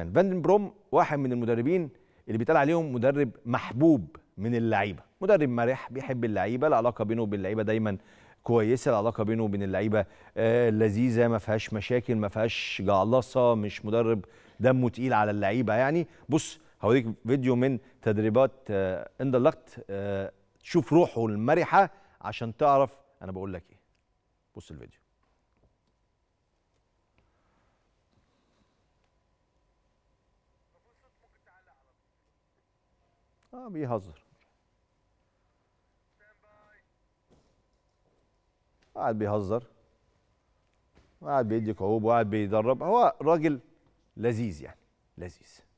يعني فاندن بروم واحد من المدربين اللي بيتقال عليهم مدرب محبوب من اللعيبه مدرب مرح بيحب اللعيبه العلاقه بينه وبين اللعيبه دايما كويسه العلاقه بينه وبين اللعيبه آه، لذيذه ما فيهاش مشاكل ما فيهاش جعلصه مش مدرب دمه تقيل على اللعيبه يعني بص هوريك فيديو من تدريبات آه، اندلقت آه، تشوف روحه المرحه عشان تعرف انا بقول لك ايه بص الفيديو اه بيهزر قاعد بيهزر وقاعد بيدي كعوب وقاعد بيدرب هو راجل لذيذ يعني لذيذ